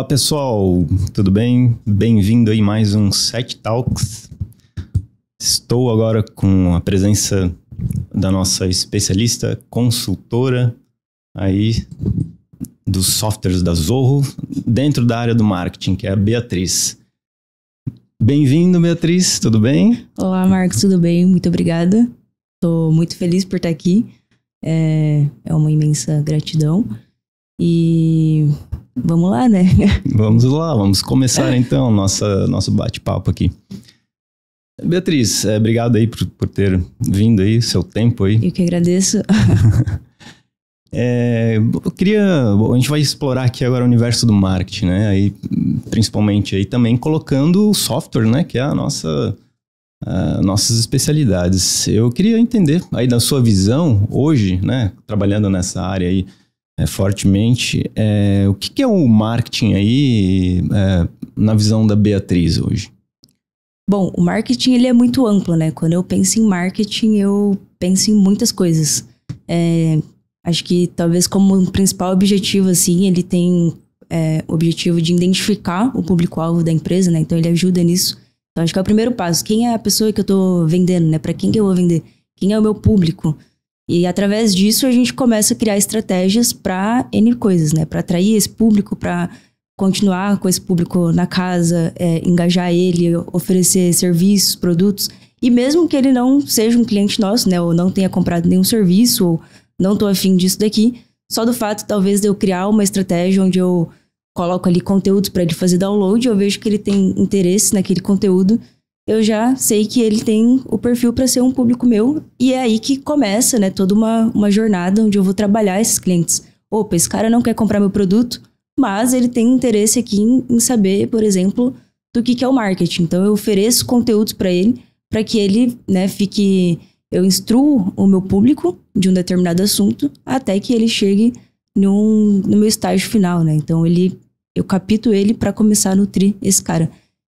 Olá pessoal, tudo bem? Bem-vindo aí mais um Set Talks. Estou agora com a presença da nossa especialista, consultora aí dos softwares da Zorro dentro da área do marketing, que é a Beatriz. Bem-vindo, Beatriz, tudo bem? Olá, Marcos, tudo bem? Muito obrigada. Estou muito feliz por estar aqui. É, é uma imensa gratidão. E Vamos lá, né? Vamos lá, vamos começar então nossa, nosso bate-papo aqui. Beatriz, é, obrigado aí por, por ter vindo aí, seu tempo aí. Eu que agradeço. É, eu queria. A gente vai explorar aqui agora o universo do marketing, né? Aí, principalmente aí também colocando o software, né? Que é a nossa. A, nossas especialidades. Eu queria entender aí da sua visão hoje, né? Trabalhando nessa área aí é, fortemente. É, o que, que, é o marketing aí é, na visão da Beatriz hoje? Bom, o marketing ele é muito amplo, né? Quando eu penso em marketing, eu penso em muitas coisas. É, acho que talvez como principal objetivo, assim, ele tem o é, objetivo de identificar o público-alvo da empresa, né? Então ele ajuda nisso. Então acho que é o primeiro passo. Quem é a pessoa que eu estou vendendo, né? Para quem que eu vou vender? Quem é o meu público? E através disso a gente começa a criar estratégias para N coisas, né? Para atrair esse público, para continuar com esse público na casa, é, engajar ele, oferecer serviços, produtos. E mesmo que ele não seja um cliente nosso, né? Ou não tenha comprado nenhum serviço, ou não tô afim disso daqui, só do fato talvez de eu criar uma estratégia onde eu coloco ali conteúdos para ele fazer download, eu vejo que ele tem interesse naquele conteúdo eu já sei que ele tem o perfil para ser um público meu. E é aí que começa, né, toda uma, uma jornada onde eu vou trabalhar esses clientes. Opa, esse cara não quer comprar meu produto, mas ele tem interesse aqui em, em saber, por exemplo, do que, que é o marketing. Então, eu ofereço conteúdos para ele, para que ele né, fique. Eu instruo o meu público de um determinado assunto até que ele chegue num, no meu estágio final, né? Então, ele, eu capito ele para começar a nutrir esse cara.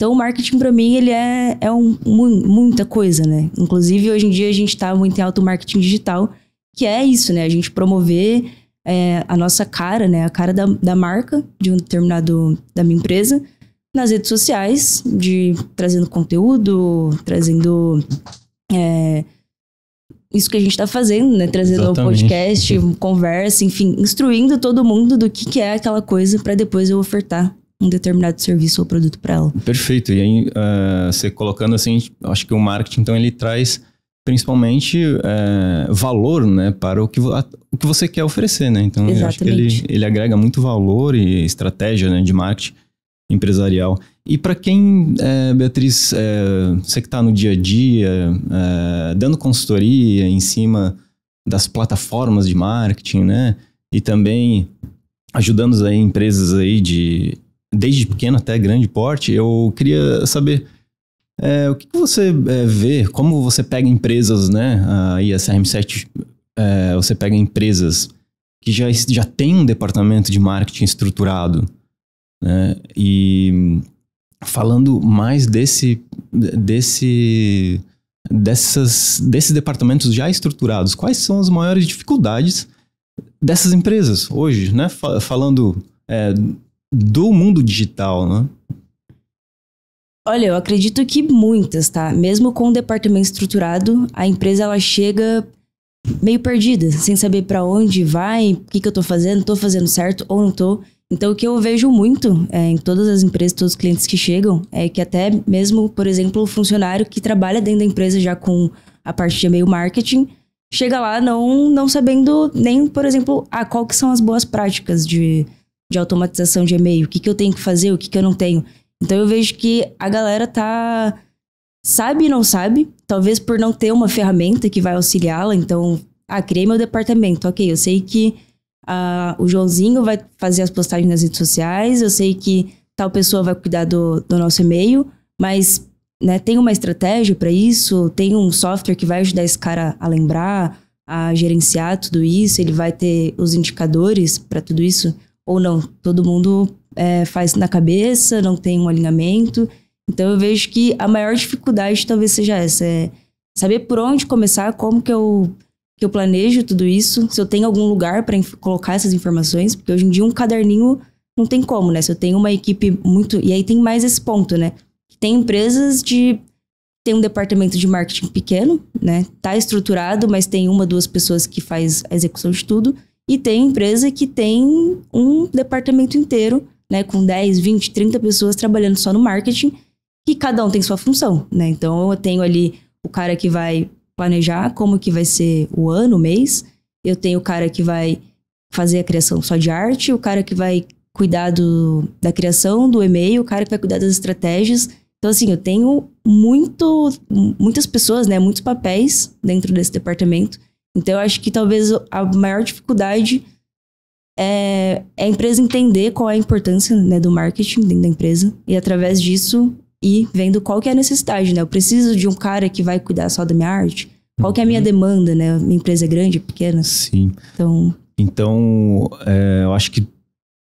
Então, o marketing para mim, ele é, é um, muita coisa, né? Inclusive, hoje em dia, a gente está muito em alto marketing digital, que é isso, né? A gente promover é, a nossa cara, né? A cara da, da marca de um determinado, da minha empresa, nas redes sociais, de trazendo conteúdo, trazendo... É, isso que a gente está fazendo, né? Trazendo o um podcast, conversa, enfim, instruindo todo mundo do que, que é aquela coisa para depois eu ofertar um determinado serviço ou produto para ela. Perfeito. E aí, uh, você colocando assim, acho que o marketing, então, ele traz principalmente eh, valor né, para o que, a, o que você quer oferecer. Né? Então, Exatamente. eu acho que ele, ele agrega muito valor e estratégia né, de marketing empresarial. E para quem, é, Beatriz, é, você que está no dia a dia, é, dando consultoria em cima das plataformas de marketing, né? E também ajudando aí empresas aí de desde pequeno até grande porte, eu queria saber é, o que, que você é, vê, como você pega empresas, né? Aí a CRM7, é, você pega empresas que já, já tem um departamento de marketing estruturado, né? E falando mais desse, desse, dessas, desses departamentos já estruturados, quais são as maiores dificuldades dessas empresas hoje, né? Falando é, do mundo digital, né? Olha, eu acredito que muitas, tá? Mesmo com o departamento estruturado, a empresa ela chega meio perdida, sem saber para onde vai, o que, que eu tô fazendo, tô fazendo certo ou não tô. Então, o que eu vejo muito é, em todas as empresas, todos os clientes que chegam, é que até mesmo, por exemplo, o funcionário que trabalha dentro da empresa já com a parte de e-mail marketing, chega lá não, não sabendo nem, por exemplo, ah, qual que são as boas práticas de, de automatização de e-mail, o que, que eu tenho que fazer, o que, que eu não tenho. Então eu vejo que a galera tá. Sabe e não sabe, talvez por não ter uma ferramenta que vai auxiliá-la. Então, ah, criei meu departamento, ok, eu sei que ah, o Joãozinho vai fazer as postagens nas redes sociais, eu sei que tal pessoa vai cuidar do, do nosso e-mail, mas né, tem uma estratégia para isso, tem um software que vai ajudar esse cara a lembrar, a gerenciar tudo isso, ele vai ter os indicadores para tudo isso ou não, todo mundo é, faz na cabeça, não tem um alinhamento. Então eu vejo que a maior dificuldade talvez seja essa, é saber por onde começar, como que eu, que eu planejo tudo isso, se eu tenho algum lugar para colocar essas informações, porque hoje em dia um caderninho não tem como, né? Se eu tenho uma equipe muito. E aí tem mais esse ponto, né? Tem empresas de. Tem um departamento de marketing pequeno, né? Tá estruturado, mas tem uma, duas pessoas que faz a execução de tudo. E tem empresa que tem um departamento inteiro, né, com 10, 20, 30 pessoas trabalhando só no marketing, que cada um tem sua função, né? Então eu tenho ali o cara que vai planejar como que vai ser o ano, o mês, eu tenho o cara que vai fazer a criação só de arte, o cara que vai cuidar do, da criação do e-mail, o cara que vai cuidar das estratégias. Então assim, eu tenho muito muitas pessoas, né, muitos papéis dentro desse departamento então, eu acho que talvez a maior dificuldade é, é, a empresa entender qual é a importância né, do marketing dentro da empresa e, através disso, ir vendo qual que é a necessidade, né? Eu preciso de um cara que vai cuidar só da minha arte? Qual que é a minha uhum. demanda, né? Minha empresa é grande, pequena? Sim. Então... Então, é, eu acho que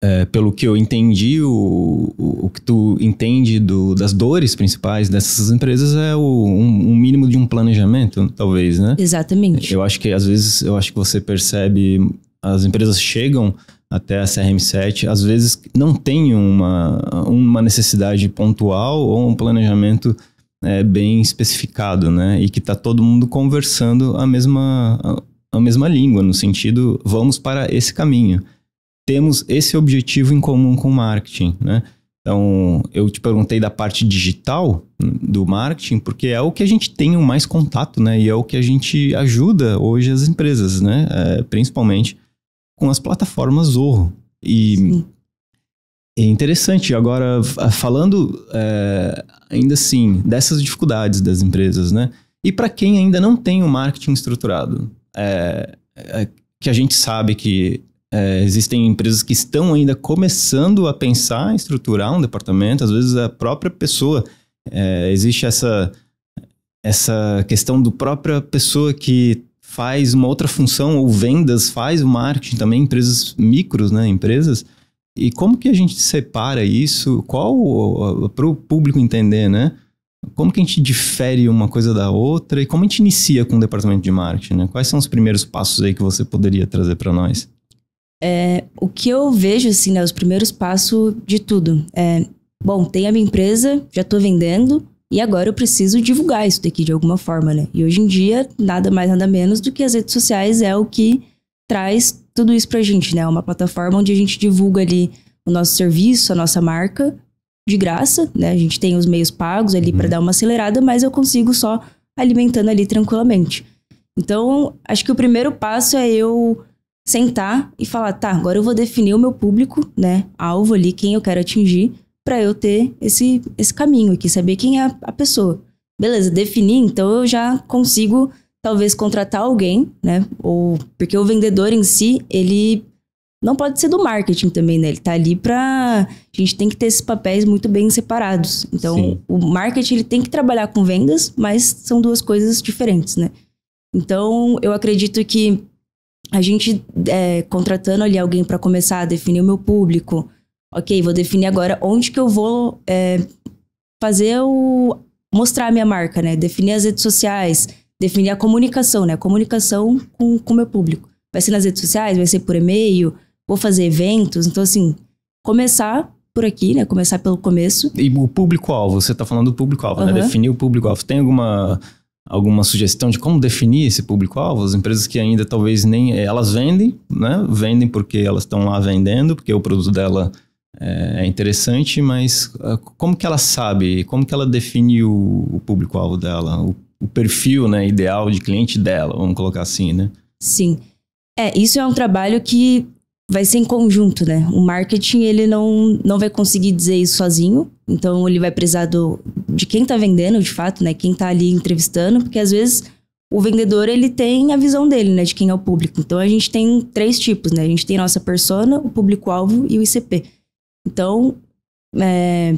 é, pelo que eu entendi, o, o, o que tu entende do, das dores principais dessas empresas é o, um, um, mínimo de um planejamento, talvez, né? Exatamente. Eu acho que às vezes eu acho que você percebe as empresas chegam até a CRM7, às vezes não tem uma, uma necessidade pontual ou um planejamento é, bem especificado, né? E que está todo mundo conversando a mesma, a, a mesma língua, no sentido, vamos para esse caminho temos esse objetivo em comum com o marketing, né? Então, eu te perguntei da parte digital hum, do marketing, porque é o que a gente tem o mais contato, né? E é o que a gente ajuda hoje as empresas, né? É, principalmente com as plataformas Zorro. E Sim. é interessante. Agora, ah, falando é, ainda assim dessas dificuldades das empresas, né? E para quem ainda não tem o marketing estruturado, é, é que a gente sabe que é, existem empresas que estão ainda começando a pensar em estruturar um departamento, às vezes a própria pessoa. É, existe essa, essa questão do própria pessoa que faz uma outra função, ou vendas, faz o marketing também, empresas micros, né? Empresas. E como que a gente separa isso? Qual para o público entender, né? Como que a gente difere uma coisa da outra e como a gente inicia com o departamento de marketing? Né? Quais são os primeiros passos aí que você poderia trazer para nós? É, o que eu vejo, assim, né, os primeiros passos de tudo é, bom, tem a minha empresa, já tô vendendo, e agora eu preciso divulgar isso daqui de alguma forma, né? E hoje em dia, nada mais, nada menos do que as redes sociais é o que traz tudo isso pra gente, né? É uma plataforma onde a gente divulga ali o nosso serviço, a nossa marca, de graça, né? A gente tem os meios pagos ali uhum. para dar uma acelerada, mas eu consigo só alimentando ali tranquilamente. Então, acho que o primeiro passo é eu sentar e falar, tá, agora eu vou definir o meu público, né? Alvo ali, quem eu quero atingir, para eu ter esse, esse caminho aqui, saber quem é a pessoa. Beleza, definir, então eu já consigo talvez contratar alguém, né? Ou porque o vendedor em si, ele não pode ser do marketing também, né? Ele tá ali para a gente tem que ter esses papéis muito bem separados. Então, Sim. o marketing ele tem que trabalhar com vendas, mas são duas coisas diferentes, né? Então, eu acredito que a gente é, contratando ali alguém para começar a definir o meu público. Ok, vou definir agora onde que eu vou é, fazer o. mostrar a minha marca, né? Definir as redes sociais, definir a comunicação, né? Comunicação com o meu público. Vai ser nas redes sociais, vai ser por e-mail, vou fazer eventos. Então, assim, começar por aqui, né? Começar pelo começo. E o público-alvo, você está falando do público-alvo, uhum. né? Definir o público-alvo. Tem alguma alguma sugestão de como definir esse público-alvo? As empresas que ainda talvez nem. Eh, elas vendem, né? Vendem porque elas estão lá vendendo, porque o produto dela eh, é interessante, mas ah, como que ela sabe? Como que ela define o, o público-alvo dela? O, o, perfil né, ideal de cliente dela, vamos colocar assim, né? Sim. É, isso é um trabalho que vai ser em conjunto, né? O marketing, ele não, não vai conseguir dizer isso sozinho. Então, ele vai precisar do, de quem tá vendendo, de fato, né? Quem tá ali entrevistando, porque às vezes o vendedor, ele tem a visão dele, né? De quem é o público. Então, a gente tem três tipos, né? A gente tem a nossa persona, o público-alvo e o ICP. Então, é,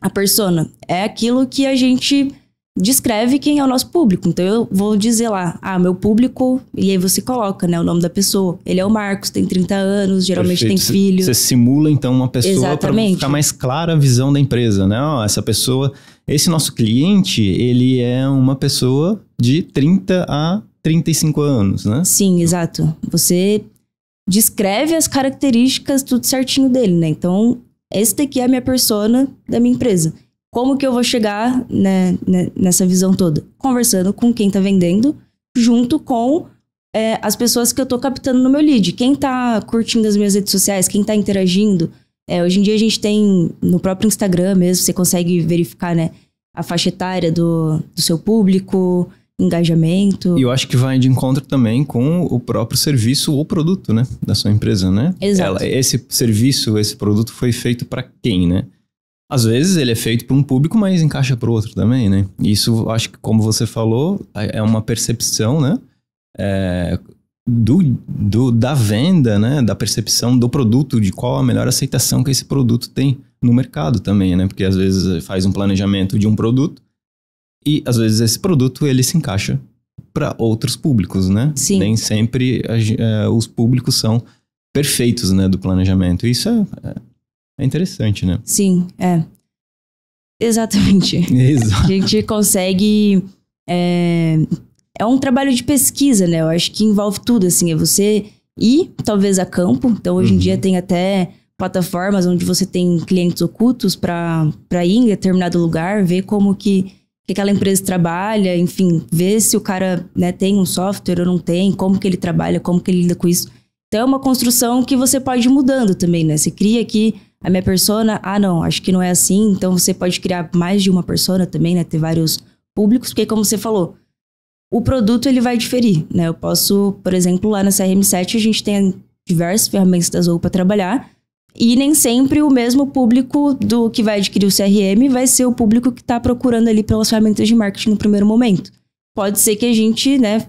a persona é aquilo que a gente descreve quem é o nosso público. Então eu vou dizer lá, ah, meu público, e aí você coloca, né, o nome da pessoa. Ele é o Marcos, tem 30 anos, geralmente Perfeito. tem filhos Você simula então uma pessoa para ficar mais clara a visão da empresa, né? Ó, essa pessoa, esse nosso cliente, ele é uma pessoa de 30 a 35 anos, né? Sim, exato. Você descreve as características tudo certinho dele, né? Então, esse daqui é a minha persona da minha empresa. Como que eu vou chegar né, né, nessa visão toda? Conversando com quem está vendendo, junto com é, as pessoas que eu estou captando no meu lead. Quem está curtindo as minhas redes sociais, quem está interagindo. É, hoje em dia a gente tem no próprio Instagram mesmo, você consegue verificar né, a faixa etária do, do seu público, engajamento. E eu acho que vai de encontro também com o próprio serviço ou produto, né? Da sua empresa, né? Exato. Ela, esse serviço, esse produto foi feito para quem, né? Às vezes ele é feito para um público, mas encaixa para outro também, né? Isso, acho que, como você falou, é, é uma percepção, né? É, do, do, da venda, né? Da percepção do produto, de qual a melhor aceitação que esse produto tem no mercado também, né? Porque às vezes faz um planejamento de um produto e às vezes esse produto ele se encaixa para outros públicos, né? Sim. Nem sempre é, os públicos são perfeitos, né, do planejamento. Isso é, é é interessante, né? Sim, é. Exatamente. Exato. A gente consegue. É, é um trabalho de pesquisa, né? Eu acho que envolve tudo, assim. É você ir, talvez, a campo. Então, hoje uhum. em dia, uhum. tem até plataformas onde você tem clientes ocultos para ir em determinado lugar, ver como que, que aquela empresa trabalha, enfim, ver se o cara né, tem um software ou não tem, como que ele trabalha, como que ele lida com isso. Então, é uma construção que você pode ir mudando também, né? Você cria aqui a minha persona, ah, não, acho que não é assim. Então você pode criar mais de uma persona também, né? Ter vários públicos, porque como você falou, o produto ele vai diferir, né? Eu posso, por exemplo, lá na CRM7 a gente tem diversas ferramentas da Zoho para trabalhar e nem sempre o mesmo público do que vai adquirir o CRM vai ser o público que está procurando ali pelas ferramentas de marketing no primeiro momento. Pode ser que a gente, né,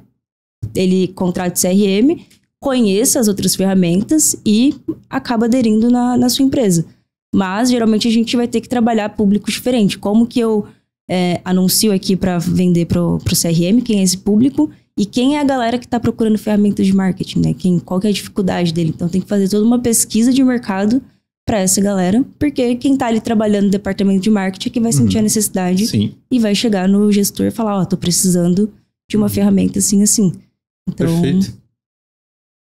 ele contrate CRM conheça as outras ferramentas e acaba aderindo na, na sua empresa. Mas geralmente a gente vai ter que trabalhar público diferente. Como que eu é, anuncio aqui para vender para o CRM, quem é esse público e quem é a galera que está procurando ferramentas de marketing, né? Quem, qual que é a dificuldade dele? Então tem que fazer toda uma pesquisa de mercado para essa galera, porque quem está ali trabalhando no departamento de marketing é que vai sentir uhum. a necessidade Sim. e vai chegar no gestor e falar, ó, oh, tô precisando de uma uhum. ferramenta assim assim. Então, Perfeito.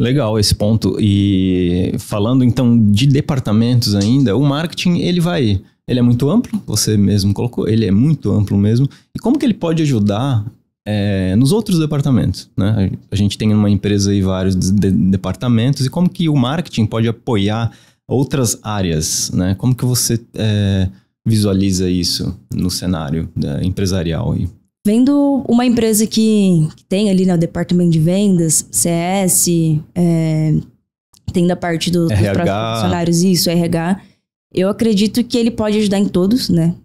Legal esse ponto. E falando então de departamentos ainda, o marketing ele vai, ele é muito amplo, você mesmo colocou, ele é muito amplo mesmo. E como que ele pode ajudar é, nos outros departamentos? Né? A gente tem uma empresa e vários de departamentos, e como que o marketing pode apoiar outras áreas? Né? Como que você é, visualiza isso no cenário é, empresarial? Aí? Vendo uma empresa que, tem ali no né, departamento de vendas, CS, é, tem da parte do, dos funcionários isso, RH, eu acredito que ele pode ajudar em todos, né?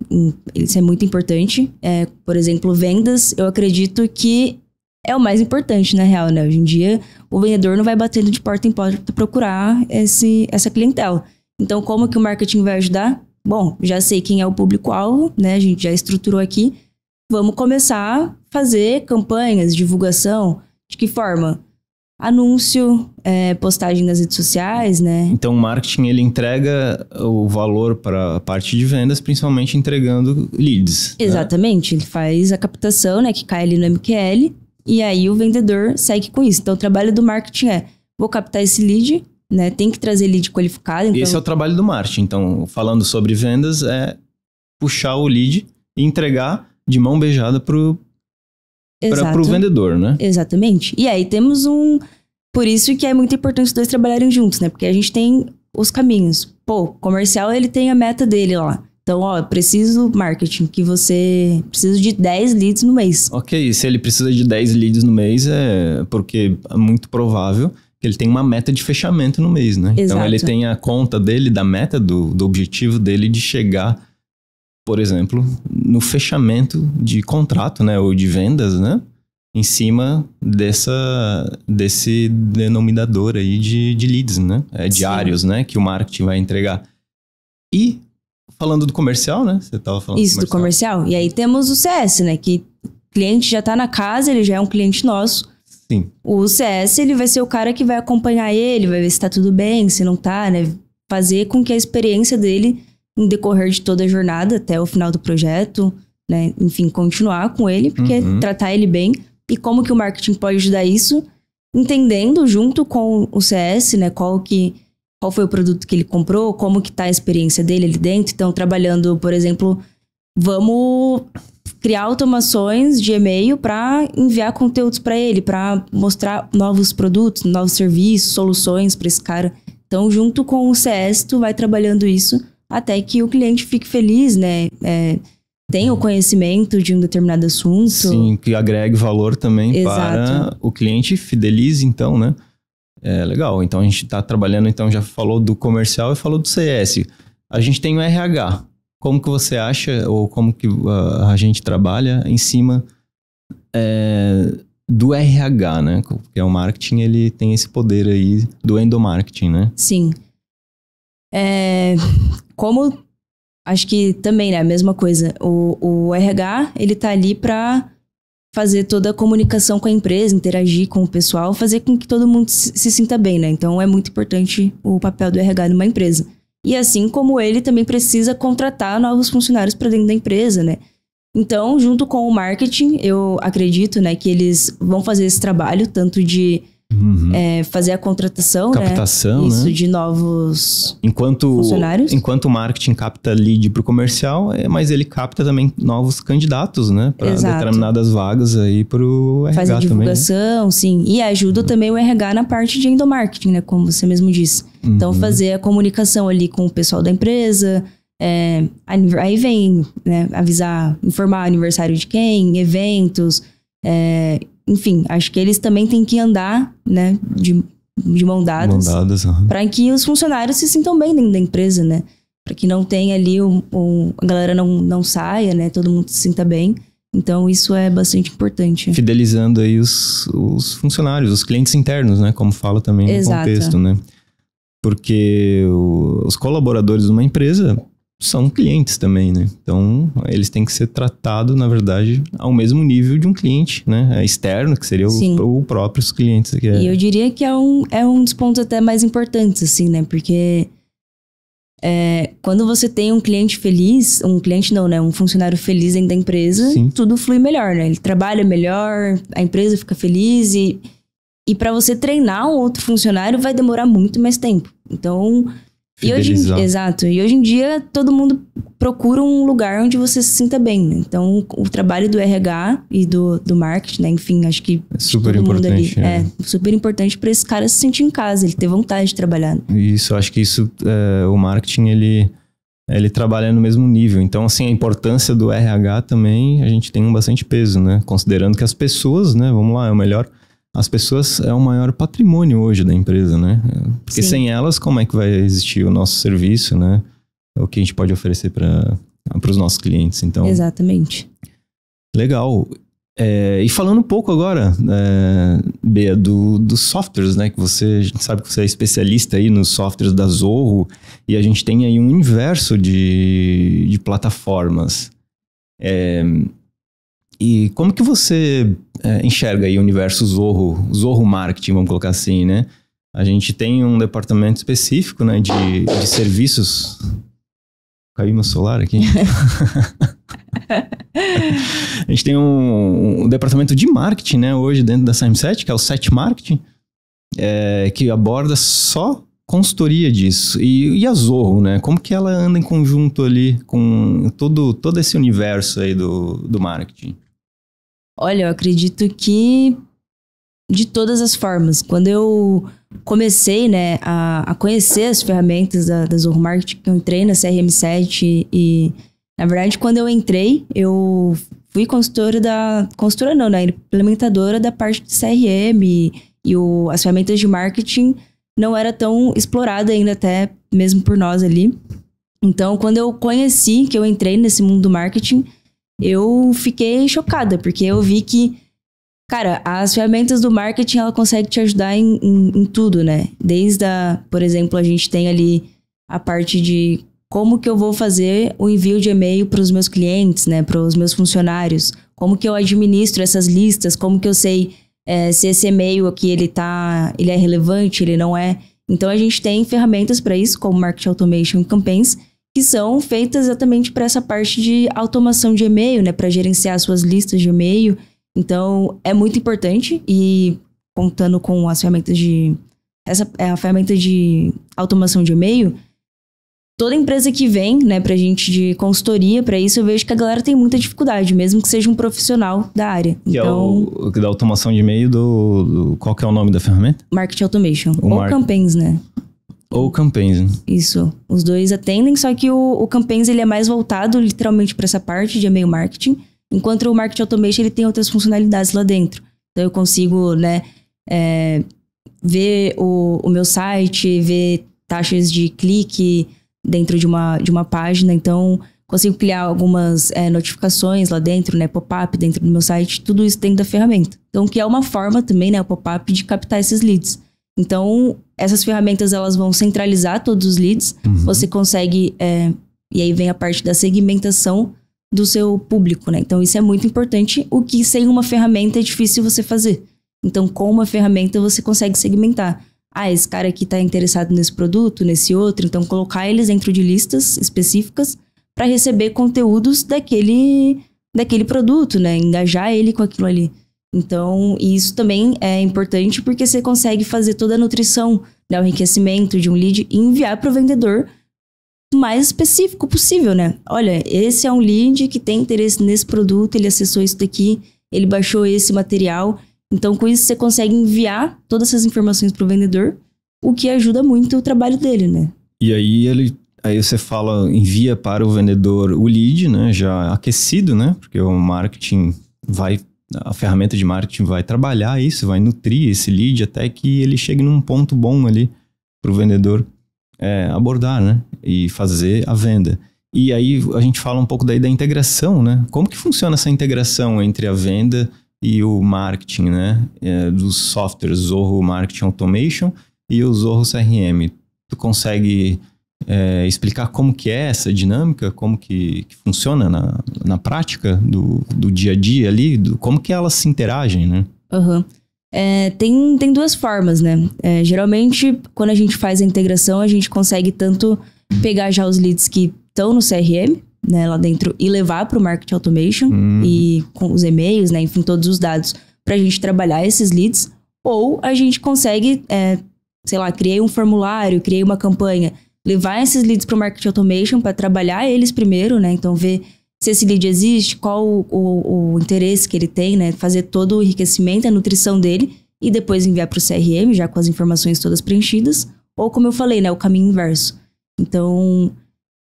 Isso é muito importante. É, por exemplo, vendas, eu acredito que é o mais importante, na real, né? Hoje em dia, o vendedor não vai batendo de porta em porta procurar esse, essa clientela. Então, como que o marketing vai ajudar? Bom, já sei quem é o público-alvo, né? A gente já estruturou aqui vamos começar a fazer campanhas, divulgação. De que forma? Anúncio, é, postagem nas redes sociais, né? Então, o marketing ele entrega o valor para a parte de vendas, principalmente entregando leads. Né? Exatamente, né? ele faz a captação, né, que cai ali no MQL, e aí o vendedor segue com isso. Então, o trabalho do marketing é: vou captar esse lead, né? Tem que trazer lead qualificado. Então... Esse é o trabalho do marketing. Então, falando sobre vendas, é puxar o lead e entregar de mão beijada para o vendedor, né? Exatamente. E aí temos um. Por isso que é muito importante os dois trabalharem juntos, né? Porque a gente tem os caminhos. Pô, comercial ele tem a meta dele lá. Então, ó, preciso marketing, que você precisa de 10 leads no mês. Ok, se ele precisa de 10 leads no mês, é porque é muito provável que ele tem uma meta de fechamento no mês, né? Exato. Então ele tem a conta dele, da meta, do, do objetivo dele de chegar por exemplo, no fechamento de contrato, né, ou de vendas, né, em cima dessa desse denominador aí de, de leads, né, é, diários, né, que o marketing vai entregar. E falando do comercial, né, você estava falando isso do comercial. do comercial. E aí temos o CS, né, que cliente já está na casa, ele já é um cliente nosso. Sim. O CS, ele vai ser o cara que vai acompanhar ele, vai ver se está tudo bem, se não está, né? Fazer com que a experiência dele no decorrer de toda a jornada até o final do projeto, né? Enfim, continuar com ele, porque uhum. tratar ele bem e como que o marketing pode ajudar isso, entendendo junto com o CS, né? Qual que qual foi o produto que ele comprou, como que tá a experiência dele ali dentro. Então, trabalhando, por exemplo, vamos criar automações de e-mail para enviar conteúdos para ele, para mostrar novos produtos, novos serviços, soluções para esse cara. Então, junto com o CS, tu vai trabalhando isso até que o cliente fique feliz, né? É, tenha o conhecimento de um determinado assunto. Sim, que agregue valor também Exato. para o cliente, fidelize então, né? É legal. Então a gente está trabalhando, então já falou do comercial e falou do CS. A gente tem o RH. Como que você acha ou como que a, ah, a gente trabalha em cima é, do RH, né? Porque o marketing ele tem esse poder aí do endomarketing, né? Sim. É, como acho que também, né, a mesma coisa. O, o RH, ele tá ali para fazer toda a comunicação com a empresa, interagir com o pessoal, fazer com que todo mundo se, se sinta bem, né? Então é muito importante o papel do RH numa empresa. E assim como ele também precisa contratar novos funcionários para dentro da empresa, né? Então, junto com o marketing, eu acredito, né, que eles vão fazer esse trabalho tanto de Uhum. É, fazer a contratação, né? Captação, né? Isso né? de novos enquanto, funcionários. Enquanto o marketing capta lead para o comercial, é, mas ele capta também novos candidatos, né? Para determinadas vagas aí para o RH também. a né? divulgação, né? sim. E ajuda uhum. também o RH na parte de endomarketing, né? Como você mesmo disse. Então, uhum. Então, fazer a comunicação ali com o pessoal da empresa, é, aí vem, né? Avisar, informar aniversário de quem, eventos... É, enfim, acho que eles também têm que andar, né, de, de mão dadas, dadas uhum. para que os funcionários se sintam bem dentro da empresa, né? Para que não tenha ali um, um, a galera não, não saia, né? Todo mundo se sinta bem. Então isso é bastante importante. Fidelizando aí os, os funcionários, os clientes internos, né? Como fala também Exato. no contexto, né? Porque o, os colaboradores de uma empresa são clientes também, né? Então, eles têm que ser tratados, na verdade, ao mesmo nível de um cliente, né? É externo, que seria o, o próprios clientes. Que é. E eu diria que é um, é um dos pontos até mais importantes, assim, né? Porque é, quando você tem um cliente feliz, um cliente não, né? Um funcionário feliz dentro da empresa, Sim. tudo flui melhor, né? Ele trabalha melhor, a empresa fica feliz e... E para você treinar um outro funcionário vai demorar muito mais tempo. Então... E hoje, exato. E hoje em dia todo mundo procura um lugar onde você se sinta bem. Né? Então, o trabalho do RH e do, do marketing, né? Enfim, acho que é super importante. É. é. super importante para esse cara se sentir em casa, ele ter vontade de trabalhar. Isso, acho que isso é, o marketing ele ele trabalha no mesmo nível. Então, assim, a importância do RH também, a gente tem um bastante peso, né? Considerando que as pessoas, né, vamos lá, é o melhor as pessoas é o maior patrimônio hoje da empresa, né? Porque Sim. sem elas, como é que vai existir o nosso serviço, né? É o que a gente pode oferecer para os nossos clientes, então... Exatamente. Legal. É, e falando um pouco agora, é, Bea, dos do softwares, né? Que você a gente sabe que você é especialista aí nos softwares da Zorro e a gente tem aí um universo de, de plataformas. É, e como que você é, enxerga aí o universo Zorro, Zorro Marketing, vamos colocar assim, né? A gente tem um departamento específico, né, de, de serviços. Caiu meu celular aqui. a gente tem um, um, departamento de marketing, né, hoje dentro da Sime7, que é o Set Marketing, é, que aborda só consultoria disso. E, e a Zorro, né? Como que ela anda em conjunto ali com todo, todo esse universo aí do, do marketing? Olha, eu acredito que de todas as formas. Quando eu comecei né, a, a conhecer as ferramentas da, da Zorro Marketing, eu entrei na CRM7 e, na verdade, quando eu entrei, eu fui consultora da... Consultora não, né? Implementadora da parte de CRM e, e o, as ferramentas de marketing não era tão explorada ainda até mesmo por nós ali. Então, quando eu conheci que eu entrei nesse mundo do marketing, eu fiquei chocada, porque eu vi que, cara, as ferramentas do marketing, ela consegue te ajudar em, em, em tudo, né? Desde, a, por exemplo, a gente tem ali a parte de como que eu vou fazer o envio de e-mail para os meus clientes, né? Para os meus funcionários. Como que eu administro essas listas, como que eu sei é, se esse e-mail aqui, ele tá, ele é relevante, ele não é. Então, a gente tem ferramentas para isso, como Marketing Automation Campaigns, que são feitas exatamente para essa parte de automação de e-mail, né, para gerenciar suas listas de e-mail. Então, é muito importante e contando com as ferramentas de essa é a ferramenta de automação de e-mail, toda empresa que vem, né, pra gente de consultoria, para isso, eu vejo que a galera tem muita dificuldade, mesmo que seja um profissional da área. Que então, é o, então, da automação de e-mail do, do, Qual que é o nome da ferramenta? Marketing Automation. O ou Mar... Campaigns, né? Ou o Campenzi. Isso. Os dois atendem, só que o, o Campenzi ele é mais voltado literalmente para essa parte de e-mail marketing, enquanto o Marketing Automation ele tem outras funcionalidades lá dentro. Então eu consigo, né, é, ver o, o meu site, ver taxas de clique dentro de uma, de uma página. Então consigo criar algumas é, notificações lá dentro, né, pop-up dentro do meu site, tudo isso dentro da ferramenta. Então que é uma forma também, né, o pop-up de captar esses leads. Então, essas ferramentas elas vão centralizar todos os leads. Uhum. Você consegue é, e aí vem a parte da segmentação do seu público, né? Então isso é muito importante. O que sem uma ferramenta é difícil você fazer. Então com uma ferramenta você consegue segmentar. Ah, esse cara aqui está interessado nesse produto, nesse outro. Então colocar eles dentro de listas específicas para receber conteúdos daquele daquele produto, né? Engajar ele com aquilo ali. Então, isso também é importante porque você consegue fazer toda a nutrição, né, o enriquecimento de um lead e enviar para o vendedor mais específico possível, né? Olha, esse é um lead que tem interesse nesse produto, ele acessou isso daqui, ele baixou esse material. Então, com isso, você consegue enviar todas essas informações para o vendedor, o que ajuda muito o trabalho dele, né? E aí ele aí você fala, envia para o vendedor o lead, né? Já aquecido, né? Porque o marketing vai a ferramenta de marketing vai trabalhar isso, vai nutrir esse lead até que ele chegue num ponto bom ali para o vendedor é, abordar, né? E fazer a venda. E aí a gente fala um pouco daí da integração, né? Como que funciona essa integração entre a venda e o marketing, né? É, dos softwares Zorro Marketing Automation e o Zorro CRM. Tu consegue é, explicar como que é essa dinâmica, como que, que funciona na, na prática do, do dia a dia ali, do, como que elas se interagem, né? Uhum. É, tem, tem duas formas, né? É, geralmente, quando a gente faz a integração, a gente consegue tanto pegar já os leads que estão no CRM, né, lá dentro, e levar para o Marketing Automation, hum. e com os e-mails, né, enfim, todos os dados, para a gente trabalhar esses leads, ou a gente consegue, é, sei lá, criei um formulário, criei uma campanha, levar esses leads para o marketing automation para trabalhar eles primeiro, né? Então ver se esse lead existe, qual o, o, o interesse que ele tem, né? Fazer todo o enriquecimento, a nutrição dele e depois enviar para o CRM já com as informações todas preenchidas. Ou como eu falei, né? O caminho inverso. Então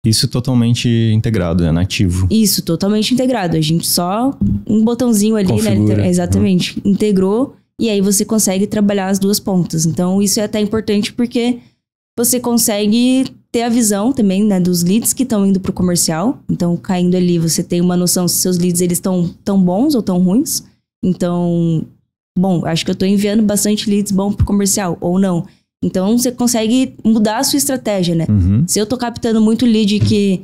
isso totalmente integrado, é nativo. Isso, totalmente integrado. A gente só um botãozinho ali, né? Configura. né? Exatamente. Uhum. Integrou e aí você consegue trabalhar as duas pontas. Então, isso é até importante porque você consegue ter a visão também né, dos leads que estão indo para o comercial. Então, caindo ali, você tem uma noção se seus leads eles estão tão bons ou tão ruins. Então, bom, acho que eu estou enviando bastante leads bom para o comercial ou não. Então, você consegue mudar a sua estratégia, né? Uhum. Se eu estou captando muito lead que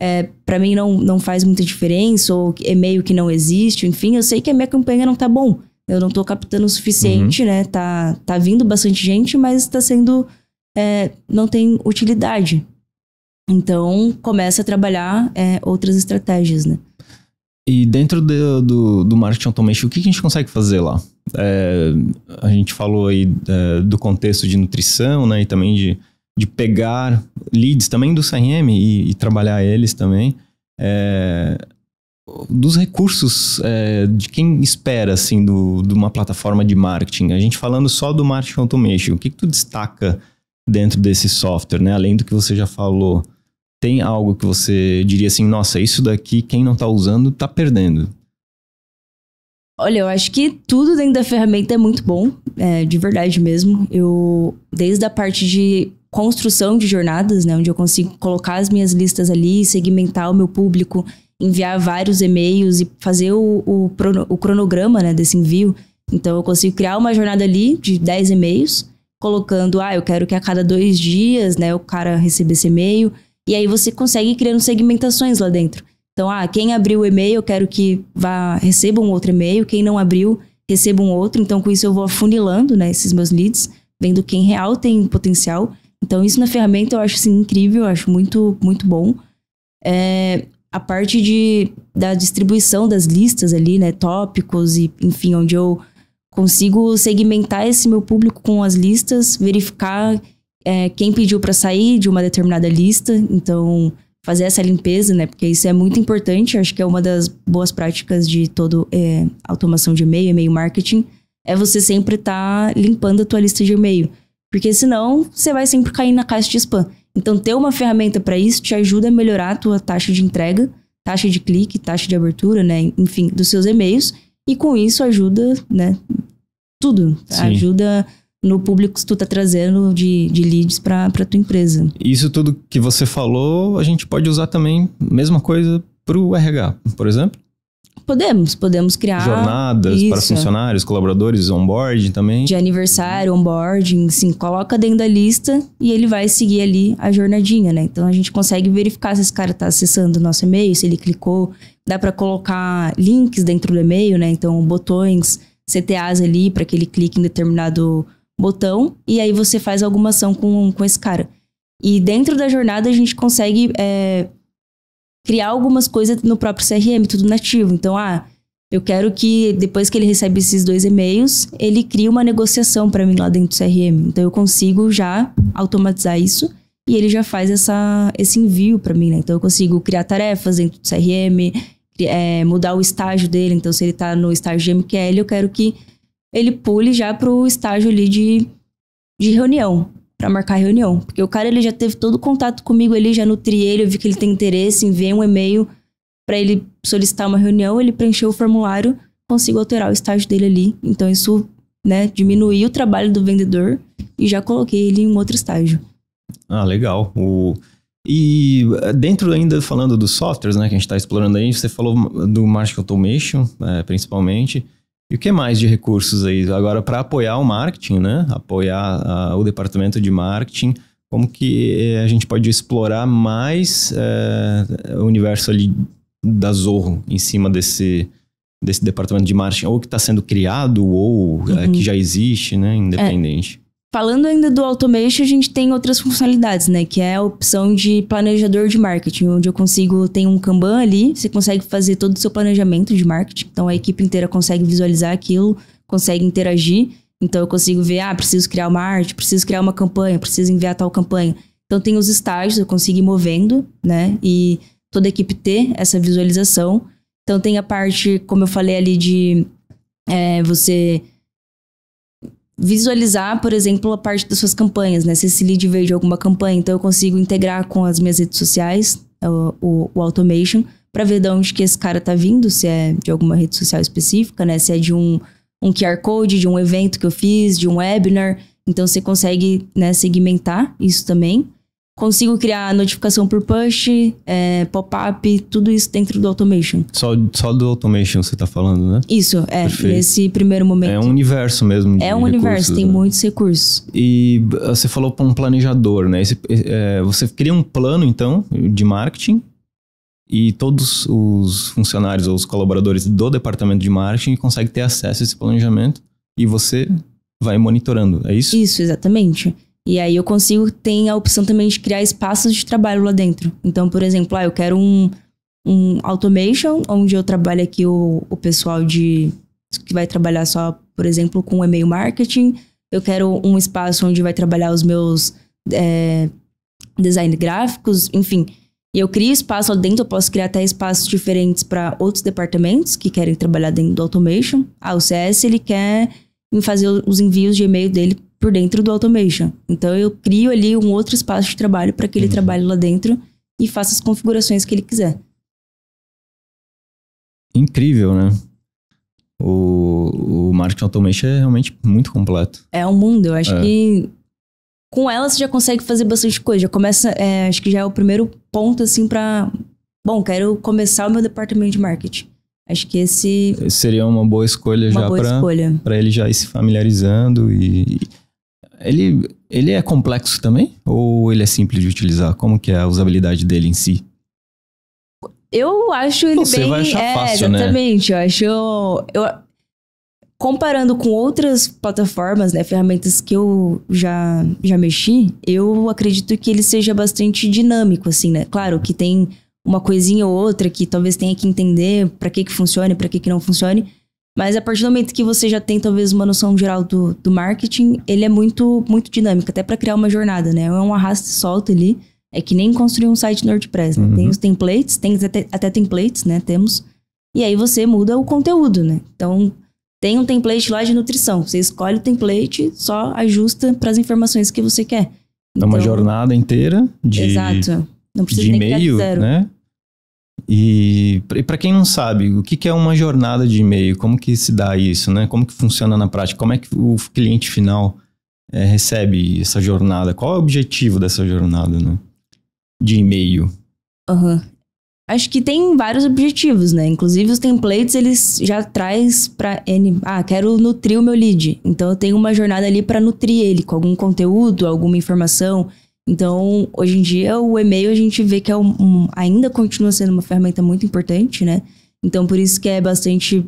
é, para mim não, não faz muita diferença ou é e-mail que não existe, enfim, eu sei que a minha campanha não está bom. Eu não estou captando o suficiente, uhum. né? Tá, tá vindo bastante gente, mas está sendo é, não tem utilidade. Então, começa a trabalhar é, outras estratégias, né? E dentro do, do, do marketing automation, o que, a gente consegue fazer lá? É, a gente falou aí é, do contexto de nutrição, né? E também de, de pegar leads também do CRM e, e trabalhar eles também. É, dos recursos é, de quem espera, assim, do, de uma plataforma de marketing. A gente falando só do marketing automation, o que, que tu destaca dentro desse software, né? Além do que você já falou, tem algo que você diria assim, nossa, isso daqui quem não está usando está perdendo. Olha, eu acho que tudo dentro da ferramenta é muito bom, é, de verdade mesmo. Eu, desde a parte de construção de jornadas, né, onde eu consigo colocar as minhas listas ali, segmentar o meu público, enviar vários e-mails e fazer o, o, o cronograma né, desse envio. Então, eu consigo criar uma jornada ali de 10 e-mails colocando, ah, eu quero que a cada dois dias, né, o cara receba esse e-mail. E aí você consegue ir criando segmentações lá dentro. Então, ah, quem abriu o e-mail, eu quero que vá receba um outro e-mail. Quem não abriu, receba um outro. Então, com isso eu vou afunilando, né, esses meus leads, vendo quem real tem potencial. Então, isso na ferramenta eu acho assim, incrível, eu acho muito, muito bom. É, a parte de, da distribuição das listas ali, né? Tópicos e, enfim, onde eu Consigo segmentar esse meu público com as listas, verificar é, quem pediu para sair de uma determinada lista. Então, fazer essa limpeza, né? Porque isso é muito importante. Acho que é uma das boas práticas de todo é, automação de e-mail, e-mail marketing, é você sempre estar tá limpando a tua lista de e-mail, porque senão você vai sempre cair na caixa de spam. Então ter uma ferramenta para isso te ajuda a melhorar a tua taxa de entrega, taxa de clique, taxa de abertura, né? Enfim, dos seus e-mails e com isso ajuda, né? tudo. Ajuda no público que tu tá trazendo de, de leads para tua empresa. Isso tudo que você falou, a gente pode usar também, mesma coisa, para o RH, por exemplo? Podemos, podemos criar. Jornadas isso. para funcionários, colaboradores, onboarding também. De aniversário, onboarding, sim, coloca dentro da lista e ele vai seguir ali a jornadinha, né? Então a gente consegue verificar se esse cara está acessando o nosso e-mail, se ele clicou. Dá para colocar links dentro do e-mail, né? Então, botões CTAs ali para que ele clique em determinado botão e aí você faz alguma ação com, com esse cara. E dentro da jornada a gente consegue é, criar algumas coisas no próprio CRM, tudo nativo. Então, ah, eu quero que depois que ele recebe esses dois e-mails, ele crie uma negociação para mim lá dentro do CRM. Então eu consigo já automatizar isso e ele já faz essa, esse envio para mim, né? Então eu consigo criar tarefas dentro do CRM, é, mudar o estágio dele. Então, se ele está no estágio de MQL, eu quero que ele pule já para o estágio ali de, de reunião, para marcar reunião. Porque o cara ele já teve todo o contato comigo ali, já nutri ele, eu vi que ele tem interesse em ver um e-mail para ele solicitar uma reunião, ele preencheu o formulário, consigo alterar o estágio dele ali. Então, isso né, diminuiu o trabalho do vendedor e já coloquei ele em um outro estágio. Ah, legal. O... E eh, dentro ainda falando dos softwares, né, que a gente está explorando aí, você falou do marketing automation, né, principalmente. E o que mais de recursos aí agora para apoiar o marketing, né? Apoiar a, ah, o departamento de marketing. Como que eh, a gente pode explorar mais é, o universo ali da Zorro em cima desse, desse departamento de marketing, ou que está sendo criado, ou uhum. é, que já existe, né? Independente. É. Falando ainda do automation, a gente tem outras funcionalidades, né? Que é a opção de planejador de marketing, onde eu consigo ter um Kanban ali, você consegue fazer todo o seu planejamento de marketing. Então a equipe inteira consegue visualizar aquilo, consegue interagir. Então eu consigo ver, ah, preciso criar uma arte, preciso criar uma campanha, preciso enviar tal campanha. Então tem os estágios, eu consigo ir movendo, né? E toda a equipe ter essa visualização. Então tem a parte, como eu falei ali, de é, você visualizar, por exemplo, a parte das suas campanhas, né? Se esse lead veio de alguma campanha, então eu consigo integrar com as minhas redes sociais, o, o, o automation, para ver de onde que esse cara tá vindo, se é de alguma rede social específica, né? Se é de um, um QR Code, de um evento que eu fiz, de um webinar. Então você consegue né, segmentar isso também consigo criar notificação por push, é, pop-up, tudo isso dentro do automation. Só, só do automation você está falando, né? Isso, é, Perfeito. Esse primeiro momento. É um universo mesmo. é um recursos, universo, tem né? muitos recursos. E ah, você falou para um planejador, né? Esse, é, você cria um plano, então, de marketing. E todos os funcionários ou os colaboradores do departamento de marketing conseguem ter acesso a esse planejamento e você vai monitorando, é isso? Isso, exatamente. E aí eu consigo ter a opção também de criar espaços de trabalho lá dentro. Então, por exemplo, ah, eu quero um, um automation, onde eu trabalho aqui o, o pessoal de que vai trabalhar só, por exemplo, com e-mail marketing. Eu quero um espaço onde vai trabalhar os meus é, design gráficos, enfim. E eu crio espaço lá dentro, eu posso criar até espaços diferentes para outros departamentos que querem trabalhar dentro do automation. Ah, o CS ele quer fazer os envios de e-mail dele por dentro do automation. Então eu crio ali um outro espaço de trabalho para que ele uhum. trabalhe lá dentro e faça as configurações que ele quiser. Incrível, né? O, o marketing automation é realmente muito completo. É um mundo, eu acho é. que com ela você já consegue fazer bastante coisa. Já começa, é, acho que já é o primeiro ponto assim para, bom, quero começar o meu departamento de marketing. Acho que esse... seria uma boa escolha uma já para ele já ir se familiarizando e, ele, ele é complexo também? Ou ele é simples de utilizar? Como que é a usabilidade dele em si? Eu acho ele Você bem... Vai achar é, fácil, né? exatamente. Né? Eu acho... Eu, comparando com outras plataformas, né, ferramentas que eu já, já mexi, eu acredito que ele seja bastante dinâmico, assim, né? Claro que tem uma coisinha ou outra que talvez tenha que entender para que que funcione, para que que não funcione, mas a partir do momento que você já tem talvez uma noção geral do, do marketing, ele é muito, muito dinâmico, até para criar uma jornada, né? É um arraste e solta ali. É que nem construir um site no WordPress, né? Uhum. Tem os templates, tem até, até templates, né? Temos. E aí você muda o conteúdo, né? Então, tem um template lá de nutrição. Você escolhe o template, só ajusta para as informações que você quer. Então, é uma então jornada inteira de. Exato. Não precisa de e-mail, né? E para quem não sabe, o que, que é uma jornada de e-mail? Como que se dá isso, né? Como que funciona na prática? Como é que o cliente final é, recebe essa jornada? Qual é o objetivo dessa jornada, né? De e-mail. Uhum. Acho que tem vários objetivos, né? Inclusive os templates eles já traz para N, ah, quero nutrir o meu lead. Então eu tenho uma jornada ali para nutrir ele com algum conteúdo, alguma informação então, hoje em dia, o e-mail a gente vê que é um, um, ainda continua sendo uma ferramenta muito importante, né? Então, por isso que é bastante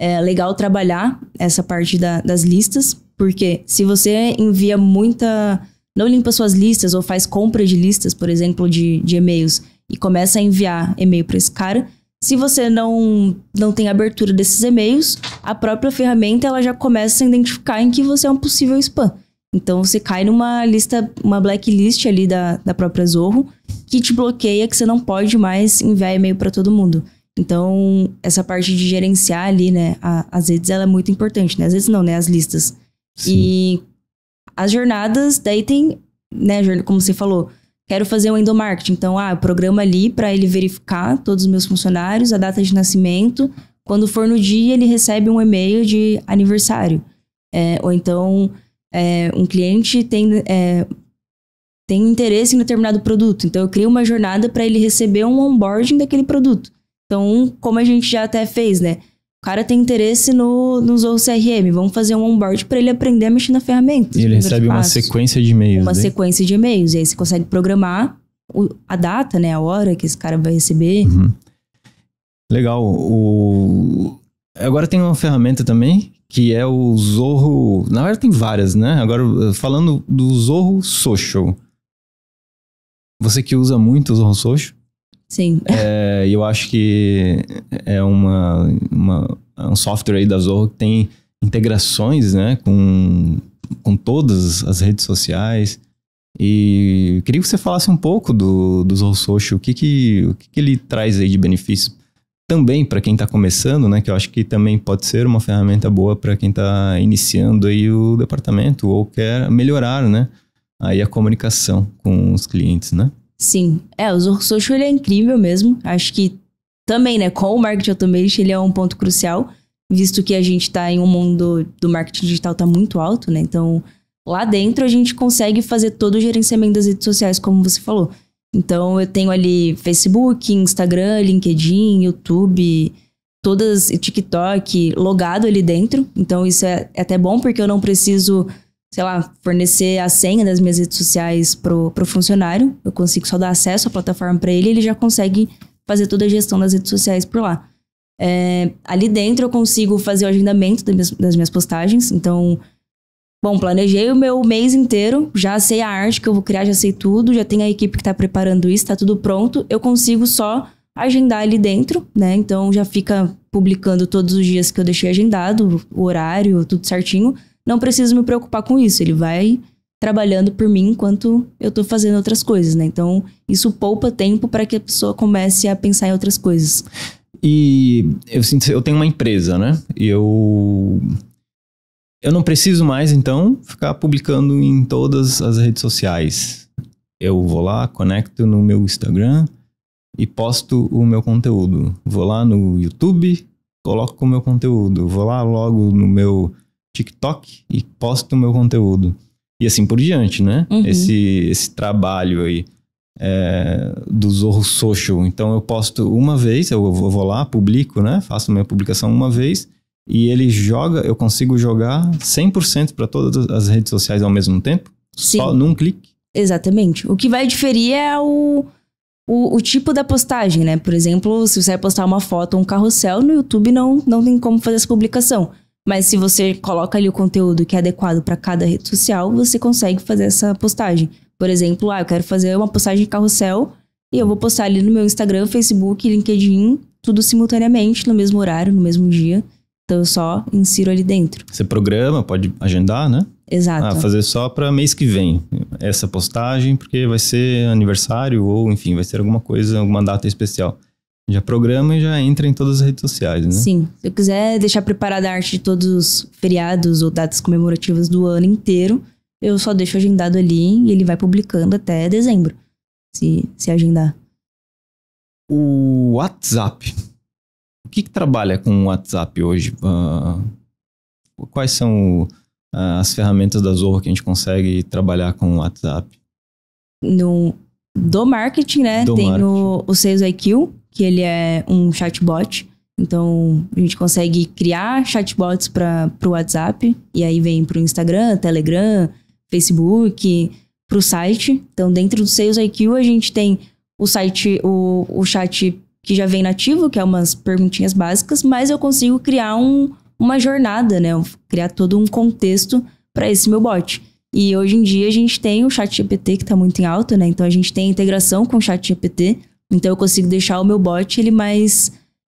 é, legal trabalhar essa parte da, das listas, porque se você envia muita. não limpa suas listas ou faz compra de listas, por exemplo, de, de e-mails, e começa a enviar e-mail para esse cara, se você não, não tem abertura desses e-mails, a própria ferramenta ela já começa a identificar em que você é um possível spam. Então você cai numa lista, uma blacklist ali da, da própria Zorro, que te bloqueia que você não pode mais enviar e-mail para todo mundo. Então, essa parte de gerenciar ali, né, a, as redes, ela é muito importante, né? Às vezes não, né, as listas. Sim. E as jornadas, daí tem, né, como você falou, quero fazer um endomarketing. Então, ah, programa ali para ele verificar todos os meus funcionários, a data de nascimento. Quando for no dia, ele recebe um e-mail de aniversário. É, ou então, é, um cliente tem, é, tem interesse em determinado produto. Então, eu crio uma jornada para ele receber um onboarding daquele produto. Então, como a gente já até fez, né? O cara tem interesse no, nos CRM, vamos fazer um onboard para ele aprender a mexer na ferramenta. E ele recebe passos. uma sequência de e-mails. Uma né? sequência de e-mails. E aí você consegue programar o, a data, né? A hora que esse cara vai receber. Uhum. Legal. O... Agora tem uma ferramenta também que é o Zorro. Na verdade, tem várias, né? Agora, eh, falando do Zorro Social. Você que usa muito o Zorro Social? Sim. É, eu acho que é uma, uma, é um software aí da Zorro que tem integrações né, com, com todas as redes sociais. E queria que você falasse um pouco do, do Zorro Social, o que, que, o que, que ele traz aí de benefício também para quem está começando, né? Que eu acho que também pode ser uma ferramenta boa para quem está iniciando aí o departamento ou quer melhorar, né? Aí a comunicação com os clientes, né? Sim, é, o Zorro Social ele é incrível mesmo. Acho que também, né, com o marketing automation ele é um ponto crucial, visto que a gente está em um mundo do marketing digital tá muito alto, né? Então, lá dentro a gente consegue fazer todo o gerenciamento das redes sociais, como você falou. Então eu tenho ali Facebook, Instagram, LinkedIn, YouTube, todas TikTok logado ali dentro. Então isso é, é até bom porque eu não preciso, sei lá, fornecer a senha das minhas redes sociais pro, pro funcionário. Eu consigo só dar acesso à plataforma para ele, ele já consegue fazer toda a gestão das redes sociais por lá. É, ali dentro eu consigo fazer o agendamento das minhas, das minhas postagens. Então Bom, planejei o meu mês inteiro, já sei a arte que eu vou criar, já sei tudo, já tem a equipe que tá preparando isso, tá tudo pronto. Eu consigo só agendar ali dentro, né? Então já fica publicando todos os dias que eu deixei agendado, o horário, tudo certinho. Não preciso me preocupar com isso, ele vai trabalhando por mim enquanto eu tô fazendo outras coisas, né? Então, isso poupa tempo para que a pessoa comece a pensar em outras coisas. E eu sinto, eu tenho uma empresa, né? E eu eu não preciso mais, então, ficar publicando em todas as redes sociais. Eu vou lá, conecto no meu Instagram e posto o meu conteúdo. Vou lá no YouTube, coloco o meu conteúdo. Vou lá logo no meu TikTok e posto o meu conteúdo. E assim por diante, né? Uhum. Esse, esse trabalho aí é, do Zorro Social. Então eu posto uma vez, eu vou lá, publico, né? Faço minha publicação uma vez e ele joga, eu consigo jogar 100% para todas as redes sociais ao mesmo tempo? Sim. Só num clique? Exatamente. O que vai diferir é o, o, o, tipo da postagem, né? Por exemplo, se você postar uma foto ou um carrossel, no YouTube não, não tem como fazer essa publicação. Mas se você coloca ali o conteúdo que é adequado para cada rede social, você consegue fazer essa postagem. Por exemplo, ah, eu quero fazer uma postagem de carrossel e eu vou postar ali no meu Instagram, Facebook, LinkedIn, tudo simultaneamente, no mesmo horário, no mesmo dia. Então eu só insiro ali dentro. Você programa, pode agendar, né? Exato. Ah, fazer só para mês que vem essa postagem, porque vai ser aniversário ou, enfim, vai ser alguma coisa, alguma data especial. Já programa e já entra em todas as redes sociais, né? Sim. Se eu quiser deixar preparada a arte de todos os feriados ou datas comemorativas do ano inteiro, eu só deixo agendado ali e ele vai publicando até dezembro, se, se agendar. O WhatsApp que, que trabalha com o WhatsApp hoje? Uh, quais são uh, as ferramentas da Zorro que a gente consegue trabalhar com o WhatsApp? No, do marketing, né? Do tem marketing. O, o Sales IQ, que ele é um chatbot. Então, a gente consegue criar chatbots para o WhatsApp. E aí vem para o Instagram, Telegram, Facebook, para o site. Então, dentro do Sales IQ, a gente tem o site, o, o chat que já vem nativo, que é umas perguntinhas básicas, mas eu consigo criar um, uma jornada, né? Criar todo um contexto para esse meu bot. E hoje em dia a gente tem o chat GPT que está muito em alta, né? Então a gente tem a integração com o chat GPT. Então eu consigo deixar o meu bot ele mais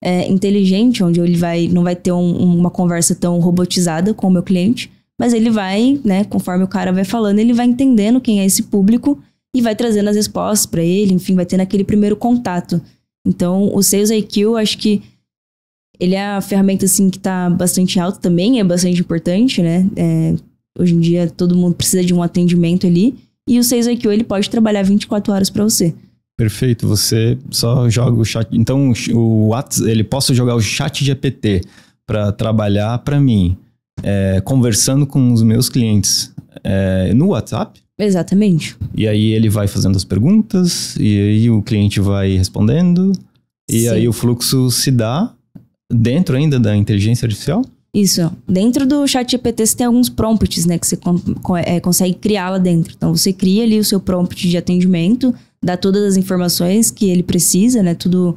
é, inteligente, onde ele vai não vai ter um, uma conversa tão robotizada com o meu cliente, mas ele vai, né? Conforme o cara vai falando, ele vai entendendo quem é esse público e vai trazendo as respostas para ele. Enfim, vai tendo aquele primeiro contato. Então, o Sales IQ, acho que ele é a ferramenta, assim, que está bastante alta também, é bastante importante, né? É, hoje em dia, todo mundo precisa de um atendimento ali. E o Sales IQ, ele pode trabalhar 24 horas para você. Perfeito, você só joga o chat. Então, o WhatsApp, ele posso jogar o chat GPT para trabalhar para mim, é, conversando com os meus clientes é, no WhatsApp? Exatamente. E aí ele vai fazendo as perguntas, e aí o cliente vai respondendo, e Sim. aí o fluxo se dá dentro ainda da inteligência artificial? Isso. Dentro do chat GPT você tem alguns prompts, né? Que você é, consegue criar lá dentro. Então você cria ali o seu prompt de atendimento, dá todas as informações que ele precisa, né? Tudo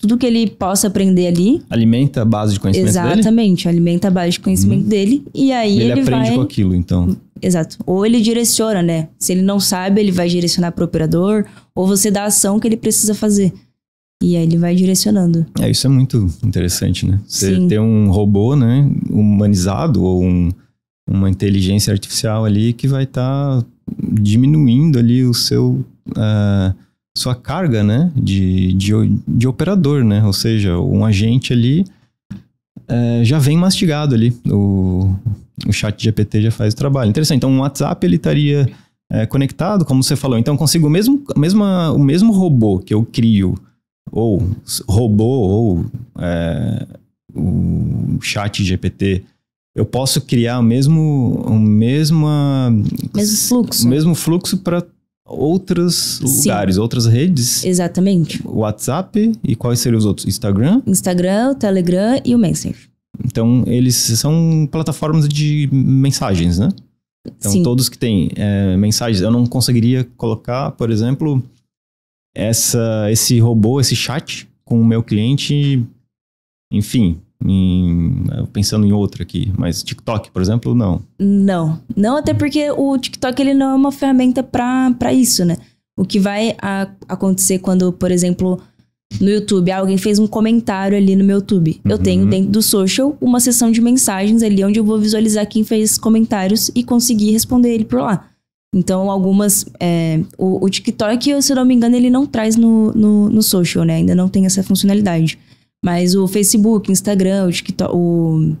tudo que ele possa aprender ali. Alimenta a base de conhecimento exatamente, dele? Exatamente, alimenta a base de conhecimento hum. dele. E aí ele, ele aprende vai... com aquilo, então. Exato. Ou ele direciona, né? Se ele não sabe, ele vai direcionar para o operador, ou você dá a ação que ele precisa fazer. E aí ele vai direcionando. É, isso é muito interessante, né? Você Sim. ter um robô, né? Humanizado, ou um, uma inteligência artificial ali que vai estar tá diminuindo ali o seu. Uh, sua carga, né? De, de, de operador, né? Ou seja, um agente ali é, já vem mastigado ali. O, o chat GPT já faz o trabalho. Interessante. Então, o WhatsApp ele estaria é, conectado, como você falou. Então, consigo mesmo, mesmo o mesmo robô que eu crio, ou robô, ou é, o chat GPT, eu posso criar o mesmo, o mesmo fluxo, o mesmo fluxo para outros Sim. lugares, outras redes. Exatamente. WhatsApp e quais seriam os outros? Instagram? Instagram, o Telegram e o Messenger. Então, eles são plataformas de mensagens, né? Então, Sim. todos que têm é, mensagens. Eu não conseguiria colocar, por exemplo, essa, esse robô, esse chat com o meu cliente, enfim, em, né, pensando em outra aqui, mas TikTok, por exemplo, não. Não. Não, até porque o TikTok ele não é uma ferramenta para isso, né? O que vai a, acontecer quando, por exemplo, no YouTube, alguém fez um comentário ali no meu YouTube. Uhum. Eu tenho dentro do social uma seção de mensagens ali onde eu vou visualizar quem fez comentários e conseguir responder ele por lá. Então, algumas. É, o, o, TikTok, se não me engano, ele não traz no, no, no social, né? Ainda não tem essa funcionalidade. Mas o Facebook, Instagram, o TikTok. O...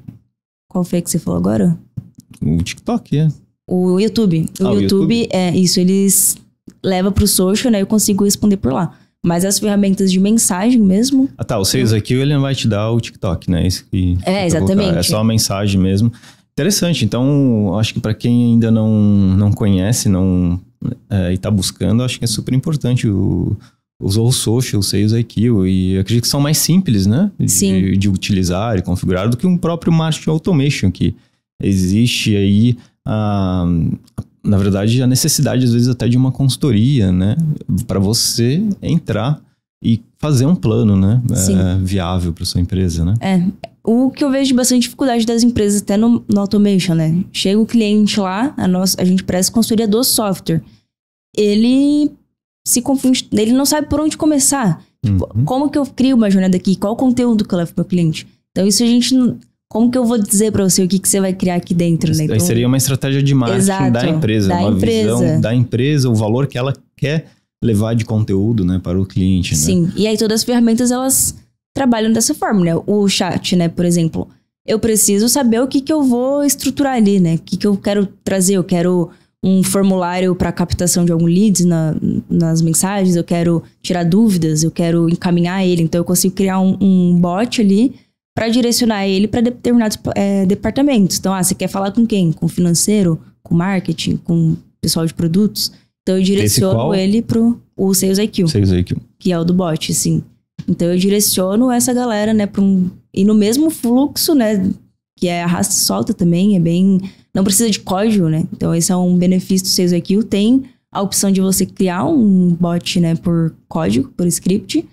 Qual foi que você falou agora? O TikTok, é. O YouTube. O, ah, YouTube, o YouTube, é isso, eles levam pro social, né? Eu consigo responder por lá. Mas as ferramentas de mensagem mesmo. Ah, tá. O Sales aqui ele não vai te dar o TikTok, né? Isso que é, tá, exatamente. Colocar. É só a mensagem mesmo. Interessante. Então, acho que para quem ainda não, não conhece não, é, e está buscando, acho que é super importante o, usou o Social, sei usar IQ, e acredito que são mais simples, né? De, Sim. de utilizar e configurar do que um próprio marketing automation, que existe aí, a, na verdade, a necessidade, às vezes, até de uma consultoria, né? Para você entrar e fazer um plano, né? É, viável para sua empresa, né? É. O que eu vejo bastante dificuldade das empresas, até no, no automation, né? Chega o cliente lá, a, nossa, a gente parece consultoria do software. Ele se confunde, ele não sabe por onde começar. Tipo, uhum. Como que eu crio uma jornada aqui? Qual o conteúdo que eu levo para o cliente? Então, isso a gente não, como que eu vou dizer para você o que, que você vai criar aqui dentro, né? Então, Aí seria uma estratégia de marketing exato, da empresa, da uma empresa. visão da empresa, o valor que ela quer levar de conteúdo, né, para o cliente, né? Sim. E aí todas as ferramentas elas trabalham dessa forma, né? O chat, né, por exemplo, eu preciso saber o que que eu vou estruturar ali, né? O que que eu quero trazer, eu quero um formulário para captação de algum leads na, nas mensagens, eu quero tirar dúvidas, eu quero encaminhar ele. Então, eu consigo criar um, um bot ali para direcionar ele para determinados é, departamentos. Então, ah, você quer falar com quem? Com financeiro, com marketing, com pessoal de produtos? Então, eu direciono ele pro o Sales IQ, Sales IQ, que é o do bot, assim. Então, eu direciono essa galera, né, para um... E no mesmo fluxo, né, que é arrasta e solta também, é bem não precisa de código, né? Então, esse é um benefício do SalesIQ. Tem a opção de você criar um bot, né, por código, por script,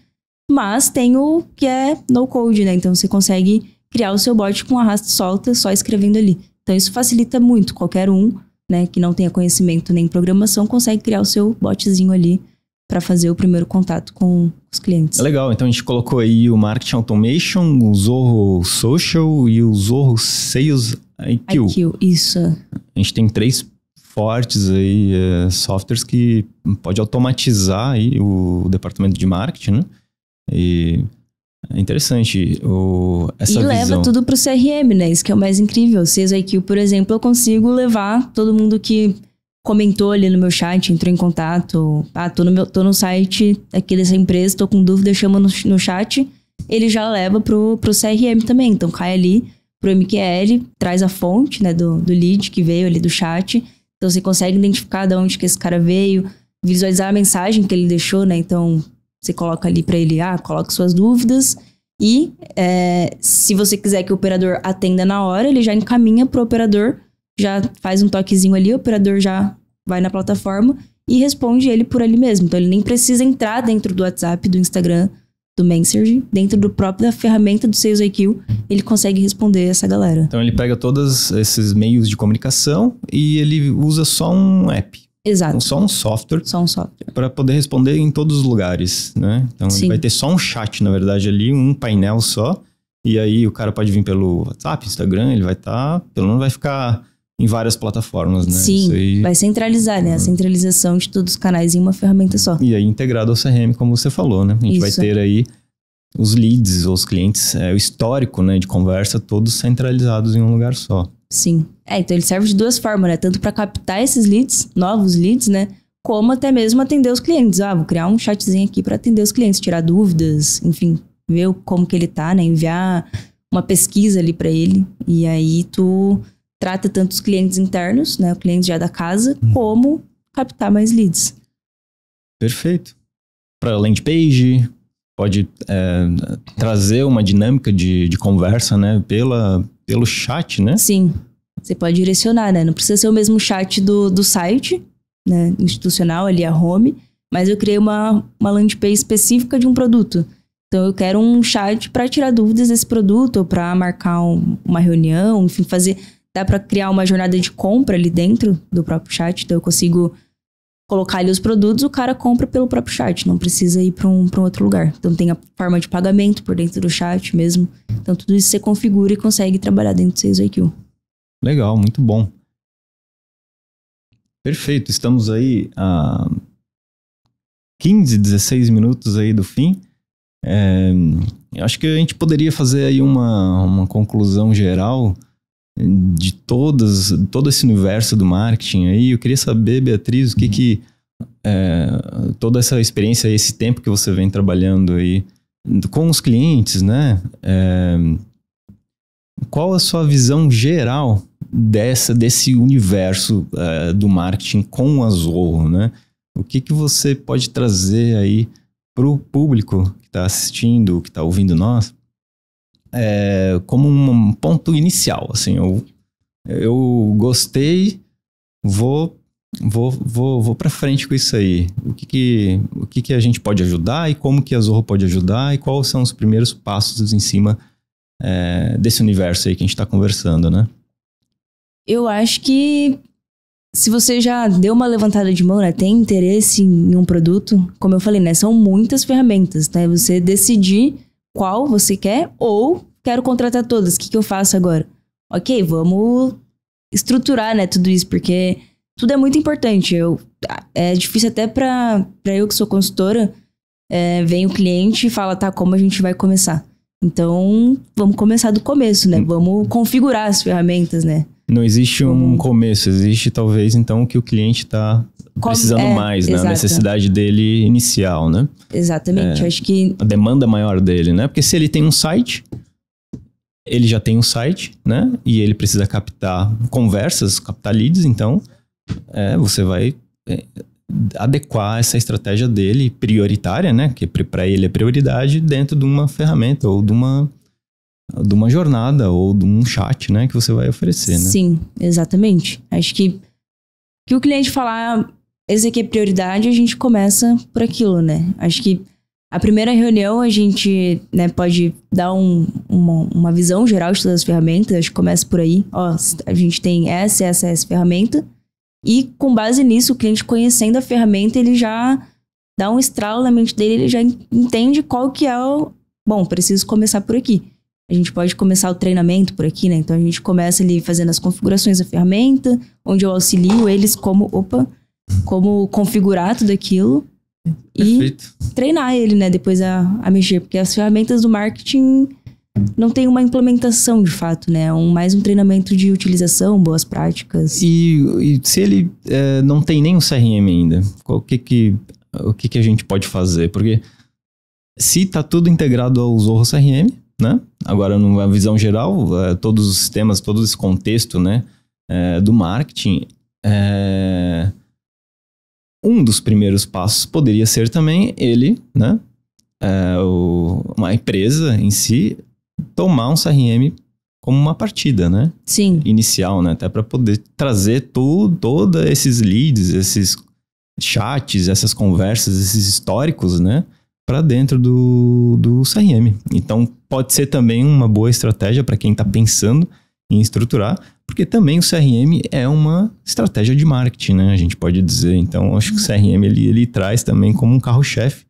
mas tem o que é no code, né? Então, você consegue criar o seu bot com arrasto solta, só escrevendo ali. Então, isso facilita muito. Qualquer um, né, que não tenha conhecimento nem programação, consegue criar o seu botzinho ali para fazer o primeiro contato com os clientes. Legal, então a gente colocou aí o Marketing Automation, o Zorro Social e o Zorro Sales IQ. IQ, isso. A gente tem três fortes aí, é, softwares que pode automatizar aí o, o departamento de marketing, né? E é interessante o, essa E visão. leva tudo para o CRM, né? Isso que é o mais incrível. O CESO IQ, por exemplo, eu consigo levar todo mundo que comentou ali no meu chat, entrou em contato. Ah, tô no, meu, tô no site aqui dessa empresa, tô com dúvida, chama no, no chat. Ele já leva pro, pro CRM também. Então cai ali para o MQL, traz a fonte né, do, do lead que veio ali do chat. Então você consegue identificar de onde que esse cara veio, visualizar a mensagem que ele deixou, né? Então você coloca ali para ele, ah, coloca suas dúvidas. E é, se você quiser que o operador atenda na hora, ele já encaminha para o operador, já faz um toquezinho ali, o operador já vai na plataforma e responde ele por ali mesmo. Então ele nem precisa entrar dentro do WhatsApp, do Instagram do Messenger, dentro do próprio da ferramenta do Sales IQ, ele consegue responder essa galera. Então ele pega todos esses meios de comunicação e ele usa só um app. Exato. Só um software. Só um software. Para poder responder em todos os lugares, né? Então Sim. ele vai ter só um chat, na verdade, ali, um painel só. E aí o cara pode vir pelo WhatsApp, Instagram, ele vai estar, tá, pelo menos vai ficar em várias plataformas, né? Sim, aí... vai centralizar, né? A uhum. centralização de todos os canais em uma ferramenta só. E aí integrado ao CRM, como você falou, né? A gente Isso. vai ter aí os leads, os clientes, é, o histórico né, de conversa, todos centralizados em um lugar só. Sim. É, então ele serve de duas formas, né? Tanto para captar esses leads, novos leads, né? Como até mesmo atender os clientes. Ah, vou criar um chatzinho aqui para atender os clientes, tirar dúvidas, enfim, ver como que ele tá, né? Enviar uma pesquisa ali para ele. E aí tu trata tanto os clientes internos, né, clientes já da casa, hum. como captar mais leads. Perfeito. Para landing page, pode é, trazer uma dinâmica de, de conversa, né, pela, pelo chat, né? Sim. Você pode direcionar, né? Não precisa ser o mesmo chat do, do site, né, institucional ali, a home, mas eu criei uma, uma landing page específica de um produto. Então eu quero um chat para tirar dúvidas desse produto, ou para marcar um, uma reunião, enfim, fazer dá para criar uma jornada de compra ali dentro do próprio chat. Então eu consigo colocar ali os produtos, o cara compra pelo próprio chat, não precisa ir para um, um outro lugar. Então tem a forma de pagamento por dentro do chat mesmo. Então tudo isso você configura e consegue trabalhar dentro do 6IQ. Legal, muito bom. Perfeito, estamos aí a 15, 16 minutos aí do fim. É, acho que a gente poderia fazer aí uma, uma conclusão geral de todas, todo esse universo do marketing aí. Eu queria saber, Beatriz, o que uhum. que é, toda essa experiência, esse tempo que você vem trabalhando aí com os clientes, né? É, qual a sua visão geral dessa desse universo é, do marketing com o Azorro, né? O que que você pode trazer aí para o público que está assistindo, que está ouvindo nós, é, como um ponto inicial, assim, eu, eu gostei, vou vou vou, vou para frente com isso aí. O que que, o que que a gente pode ajudar e como que a Zorro pode ajudar e quais são os primeiros passos em cima é, desse universo aí que a gente está conversando, né? Eu acho que se você já deu uma levantada de mão, né, tem interesse em um produto, como eu falei, né, são muitas ferramentas, tá? Você decidir qual você quer ou quero contratar todas, o que, que eu faço agora? Ok, vamos estruturar, né, tudo isso, porque tudo é muito importante. Eu, é difícil até para eu que sou consultora, é, vem o cliente e fala, tá, como a gente vai começar? Então, vamos começar do começo, né? Hum. Vamos configurar as ferramentas, né? Não existe um uhum. começo, existe talvez então o que o cliente está precisando é, mais, né? A necessidade dele inicial, né? Exatamente, é, acho que... A demanda maior dele, né? Porque se ele tem um site, ele já tem um site, né? E ele precisa captar conversas, captar leads, então é, você vai é, adequar essa estratégia dele prioritária, né? Que para ele é prioridade dentro de uma ferramenta ou de uma de uma jornada ou de um chat, né, que você vai oferecer, né? Sim, exatamente. Acho que que o cliente falar, esse aqui é prioridade, a gente começa por aquilo, né? Acho que a primeira reunião a gente né, pode dar um, uma, uma, visão geral de todas as ferramentas, acho que começa por aí. Ó, a gente tem essa, essa, essa ferramenta. E com base nisso, o cliente conhecendo a ferramenta, ele já dá um estralo na mente dele, ele já entende qual que é o... Bom, preciso começar por aqui. A gente pode começar o treinamento por aqui, né? Então a gente começa ali fazendo as configurações da ferramenta, onde eu auxilio eles como, opa, como configurar tudo aquilo Perfeito. e treinar ele, né? Depois a, a mexer, porque as ferramentas do marketing não tem uma implementação de fato, né? É um, mais um treinamento de utilização, boas práticas. E, e se ele é, não tem nem o CRM ainda, o que que, o que que a gente pode fazer? Porque se tá tudo integrado ao Zorro CRM, né? Agora, numa visão geral, é, todos os sistemas todo esse contexto, né, é, do marketing, é... um dos primeiros passos poderia ser também ele, né, é, o, uma empresa em si tomar um CRM como uma partida, né? Sim. Inicial, né? Até para poder trazer todos esses leads, esses chats, essas conversas, esses históricos, né? para dentro do, do CRM. Então, pode ser também uma boa estratégia para quem está pensando em estruturar, porque também o CRM é uma estratégia de marketing, né? A gente pode dizer. Então, acho que o CRM ele, ele traz também como um carro-chefe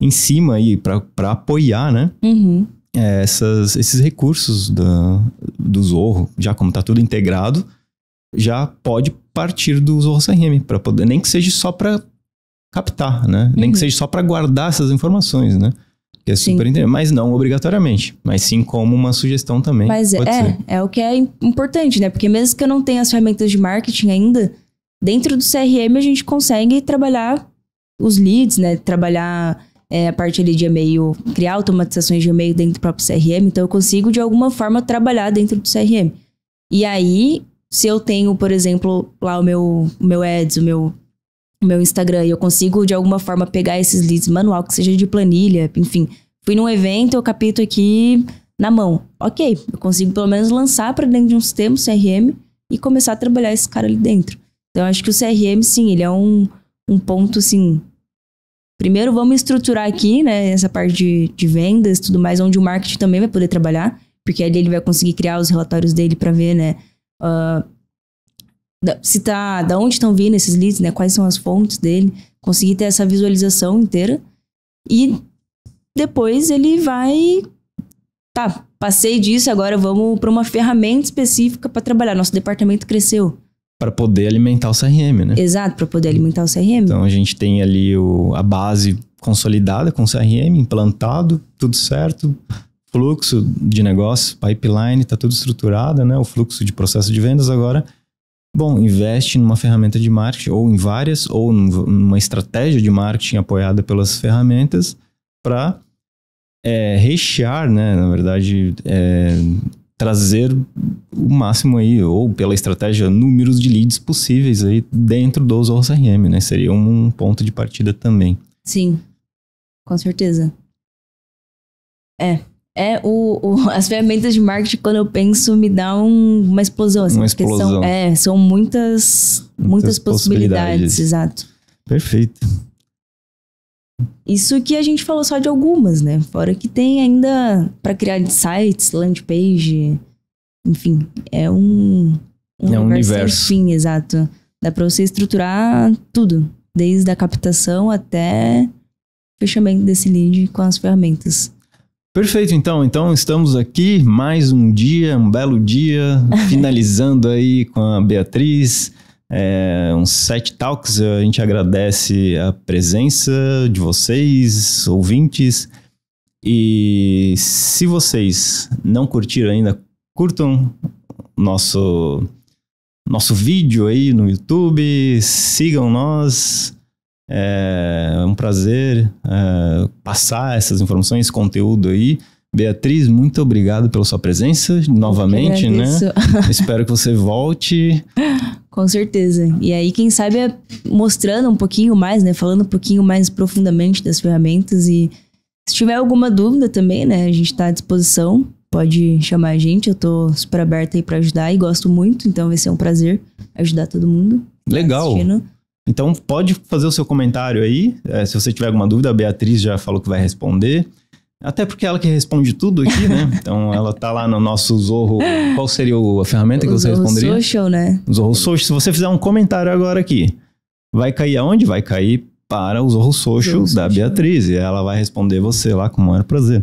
em cima aí para apoiar, né? Uhum. É, essas, esses recursos da, do Zorro, já como está tudo integrado, já pode partir do Zorro CRM para poder, nem que seja só para captar, né? Uhum. Nem que uhum. seja só para guardar essas informações, né? Que é super interessante. Mas não obrigatoriamente, mas sim como uma sugestão também. Mas é, ser. é o que é importante, né? Porque mesmo que eu não tenha as ferramentas de marketing ainda, dentro do CRM a gente consegue trabalhar os leads, né? Trabalhar é, a parte ali de e-mail, criar automatizações de e-mail dentro do próprio CRM. Então eu consigo de alguma forma trabalhar dentro do CRM. E aí, se eu tenho, por exemplo, lá o meu, o meu ads, o meu meu Instagram e eu consigo de alguma forma pegar esses leads manual, que seja de planilha, enfim. Fui num evento, eu capito aqui na mão. Ok, eu consigo pelo menos lançar para dentro de um sistema, CRM, e começar a trabalhar esse cara ali dentro. Então, acho que o CRM, sim, ele é um, um ponto, assim... Primeiro, vamos estruturar aqui, né, essa parte de, de vendas tudo mais, onde o marketing também vai poder trabalhar, porque ali ele vai conseguir criar os relatórios dele para ver, né, uh, da, citar tá, da onde estão vindo esses leads, né? Quais são as fontes dele, conseguir ter essa visualização inteira. E depois ele vai. Tá, passei disso, agora vamos para uma ferramenta específica para trabalhar. Nosso departamento cresceu. Para poder alimentar o CRM, né? Exato, para poder alimentar o CRM. Então a gente tem ali o, a base consolidada com o CRM, implantado, tudo certo, fluxo de negócio, pipeline, está tudo estruturado, né? O fluxo de processo de vendas agora Bom, investe numa ferramenta de marketing, ou em várias, ou numa estratégia de marketing apoiada pelas ferramentas, para é, rechear, né? Na verdade, é, trazer o máximo aí, ou pela estratégia, números de leads possíveis aí dentro dos OCRM, né? Seria um ponto de partida também. Sim, com certeza. É, é o, o, as ferramentas de marketing, quando eu penso, me dá um, uma explosão. Assim, uma explosão. São, é, são muitas, muitas, muitas possibilidades. possibilidades. Exato. Perfeito. Isso que a gente falou só de algumas, né? Fora que tem ainda para criar sites, land page, enfim, é um, um é um universo. exato. Dá para você estruturar tudo, desde a captação até fechamento desse lead com as ferramentas. Perfeito, então. Então estamos aqui mais um dia, um belo dia, finalizando aí com a Beatriz. É, uns sete talks. A gente agradece a presença de vocês, ouvintes. E se vocês não curtiram ainda, curtam nosso nosso vídeo aí no YouTube, sigam nós, é, é um prazer é, passar essas informações, esse conteúdo aí. Beatriz, muito obrigado pela sua presença novamente, né? Espero que você volte. Com certeza. E aí, quem sabe, é mostrando um pouquinho mais, né? Falando um pouquinho mais profundamente das ferramentas. E se tiver alguma dúvida também, né? A gente está à disposição. Pode chamar a gente. Eu estou super aberta aí para ajudar e gosto muito. Então, vai ser um prazer ajudar todo mundo. Tá Legal. Então, pode fazer o seu comentário aí. É, se você tiver alguma dúvida, a Beatriz já falou que vai responder. Até porque é ela que responde tudo aqui, né? Então ela tá lá no nosso Zorro. Qual seria a ferramenta que você responderia? Zorro Social, né? Zorro Social. Se você fizer um comentário agora aqui, vai cair aonde? Vai cair para o Zorro Social Zorro da Beatriz. E ela vai responder você lá com o maior prazer.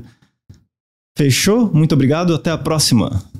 Fechou? Muito obrigado. Até a próxima.